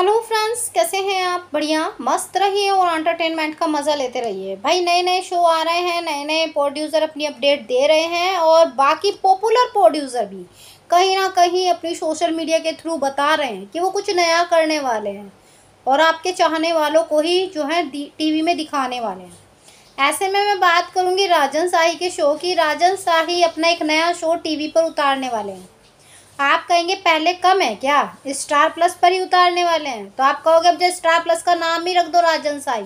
hello friends कैसे हैं आप बढ़िया मस्त रहिए और एंटरटेनमेंट का मज़ा लेते रहिए भाई नए नए शो आ रहे हैं नए नए प्रोड्यूसर अपनी अपडेट दे रहे हैं और बाकी पॉपुलर प्रोड्यूसर भी कहीं ना कहीं अपनी सोशल मीडिया के थ्रू बता रहे हैं कि वो कुछ नया करने वाले हैं और आपके चाहने वालों को ही जो है टी में दिखाने वाले हैं ऐसे में मैं बात करूँगी राजन शाही के शो की राजन शाही अपना एक नया शो टी पर उतारने वाले हैं आप कहेंगे पहले कम है क्या स्टार प्लस पर ही उतारने वाले हैं तो आप कहोगे अब जो स्टार प्लस का नाम ही रख दो राजन साई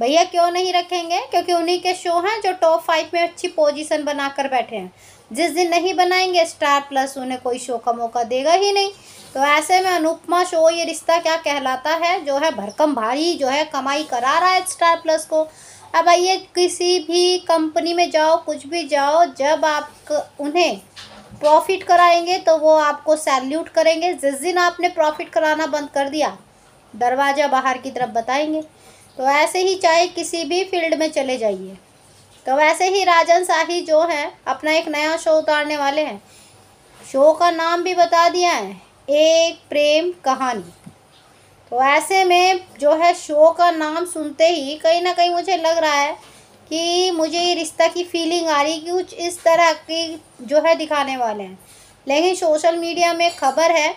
भैया क्यों नहीं रखेंगे क्योंकि उन्हीं के शो हैं जो टॉप फाइव में अच्छी पोजीशन बना कर बैठे हैं जिस दिन नहीं बनाएंगे स्टार प्लस उन्हें कोई शो का मौका देगा ही नहीं तो ऐसे में अनुपमा शो ये रिश्ता क्या कहलाता है जो है भरकम भारी जो है कमाई करा रहा है स्टार प्लस को अब आइए किसी भी कंपनी में जाओ कुछ भी जाओ जब आप उन्हें प्रॉफिट कराएंगे तो वो आपको सैल्यूट करेंगे जिस दिन आपने प्रॉफिट कराना बंद कर दिया दरवाज़ा बाहर की तरफ बताएंगे तो ऐसे ही चाहे किसी भी फील्ड में चले जाइए तो वैसे ही राजन शाही जो है अपना एक नया शो उतारने वाले हैं शो का नाम भी बता दिया है एक प्रेम कहानी तो ऐसे में जो है शो का नाम सुनते ही कहीं ना कहीं मुझे लग रहा है कि मुझे ये रिश्ता की फीलिंग आ रही कि कुछ इस तरह की जो है दिखाने वाले हैं लेकिन सोशल मीडिया में खबर है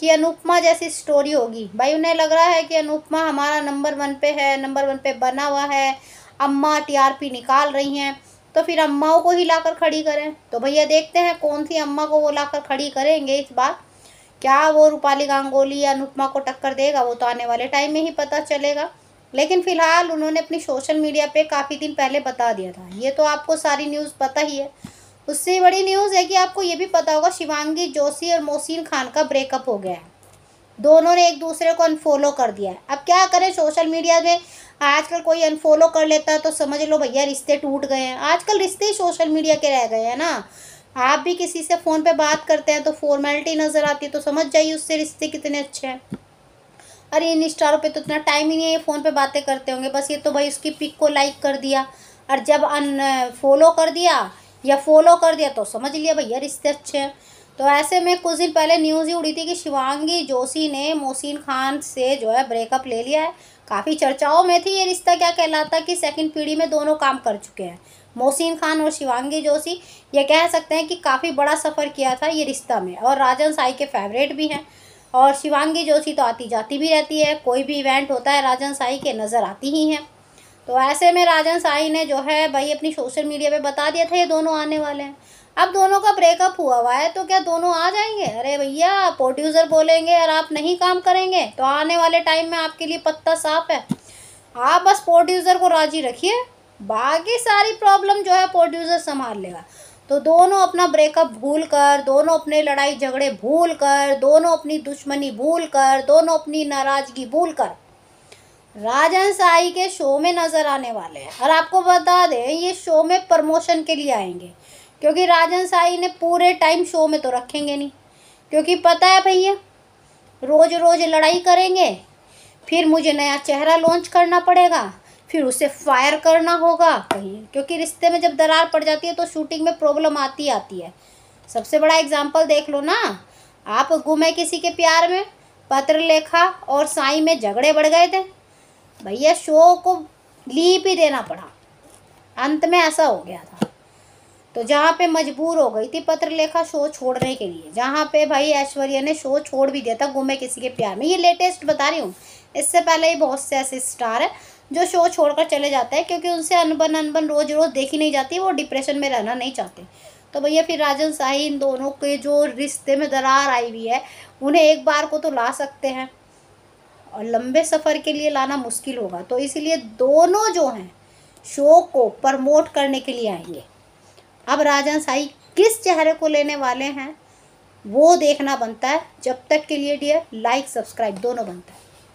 कि अनुपमा जैसी स्टोरी होगी भाई उन्हें लग रहा है कि अनुपमा हमारा नंबर वन पे है नंबर वन पे बना हुआ है अम्मा टीआरपी निकाल रही हैं तो फिर अम्माओं को ही लाकर खड़ी करें तो भैया देखते हैं कौन सी अम्मा को वो लाकर खड़ी करेंगे इस बार क्या वो रूपाली गांगोली या अनुपमा को टक्कर देगा वो तो आने वाले टाइम में ही पता चलेगा लेकिन फ़िलहाल उन्होंने अपनी सोशल मीडिया पे काफ़ी दिन पहले बता दिया था ये तो आपको सारी न्यूज़ पता ही है उससे बड़ी न्यूज़ है कि आपको ये भी पता होगा शिवांगी जोशी और मोहसिन खान का ब्रेकअप हो गया है दोनों ने एक दूसरे को अनफॉलो कर दिया है अब क्या करें सोशल मीडिया में आजकल कोई अनफॉलो कर लेता है तो समझ लो भैया रिश्ते टूट गए हैं आजकल रिश्ते ही सोशल मीडिया के रह गए हैं ना आप भी किसी से फ़ोन पे बात करते हैं तो फॉर्मेलिटी नज़र आती है तो समझ जाइए उससे रिश्ते कितने अच्छे हैं अरे इन स्टारों पर तो इतना टाइम ही नहीं है ये फ़ोन पर बातें करते होंगे बस ये तो भाई उसकी पिक को लाइक कर दिया और जब अन फॉलो कर दिया या फॉलो कर दिया तो समझ लिया भैया रिश्ते अच्छे हैं तो ऐसे में कुछ दिन पहले न्यूज़ ही उड़ी थी कि शिवांगी जोशी ने मोहसिन खान से जो है ब्रेकअप ले लिया है काफ़ी चर्चाओं में थी ये रिश्ता क्या कहलाता कि सेकंड पीढ़ी में दोनों काम कर चुके हैं मोहसिन खान और शिवांगी जोशी ये कह सकते हैं कि काफ़ी बड़ा सफ़र किया था ये रिश्ता में और राजन साई के फेवरेट भी हैं और शिवांगी जोशी तो आती जाती भी रहती है कोई भी इवेंट होता है राजन साई के नज़र आती ही हैं तो ऐसे में राजन साई ने जो है भाई अपनी सोशल मीडिया पे बता दिया था ये दोनों आने वाले हैं अब दोनों का ब्रेकअप हुआ हुआ है तो क्या दोनों आ जाएंगे अरे भैया प्रोड्यूसर बोलेंगे और आप नहीं काम करेंगे तो आने वाले टाइम में आपके लिए पत्ता साफ है आप बस प्रोड्यूसर को राजी रखिए बाकी सारी प्रॉब्लम जो है प्रोड्यूसर संभाल लेगा तो दोनों अपना ब्रेकअप भूल कर दोनों अपने लड़ाई झगड़े भूल कर दोनों अपनी दुश्मनी भूल कर दोनों अपनी नाराज़गी भूल कर राजन साई के शो में नज़र आने वाले हैं और आपको बता दें ये शो में प्रमोशन के लिए आएंगे क्योंकि राजन साई ने पूरे टाइम शो में तो रखेंगे नहीं क्योंकि पता है भैया रोज़ रोज़ लड़ाई करेंगे फिर मुझे नया चेहरा लॉन्च करना पड़ेगा फिर उसे फायर करना होगा कहीं क्योंकि रिश्ते में जब दरार पड़ जाती है तो शूटिंग में प्रॉब्लम आती आती है सबसे बड़ा एग्जाम्पल देख लो ना आप गुमे किसी के प्यार में पत्र लेखा और साई में झगड़े बढ़ गए थे भैया शो को लीप ही देना पड़ा अंत में ऐसा हो गया था तो जहाँ पे मजबूर हो गई थी पत्र लेखा शो छोड़ने के लिए जहाँ पे भाई ऐश्वर्या ने शो छोड़ भी दिया था गुमे किसी के प्यार में ये लेटेस्ट बता रही हूँ इससे पहले ही बहुत से ऐसे स्टार हैं जो शो छोड़कर चले जाते हैं क्योंकि उनसे अनबन अनबन रोज़ रोज़ देखी नहीं जाती वो डिप्रेशन में रहना नहीं चाहते तो भैया फिर राजन शाही इन दोनों के जो रिश्ते में दरार आई हुई है उन्हें एक बार को तो ला सकते हैं और लंबे सफ़र के लिए लाना मुश्किल होगा तो इसीलिए दोनों जो हैं शो को प्रमोट करने के लिए आएंगे अब राजन शाही किस चेहरे को लेने वाले हैं वो देखना बनता है जब तक के लिए डियर लाइक सब्सक्राइब दोनों बनता है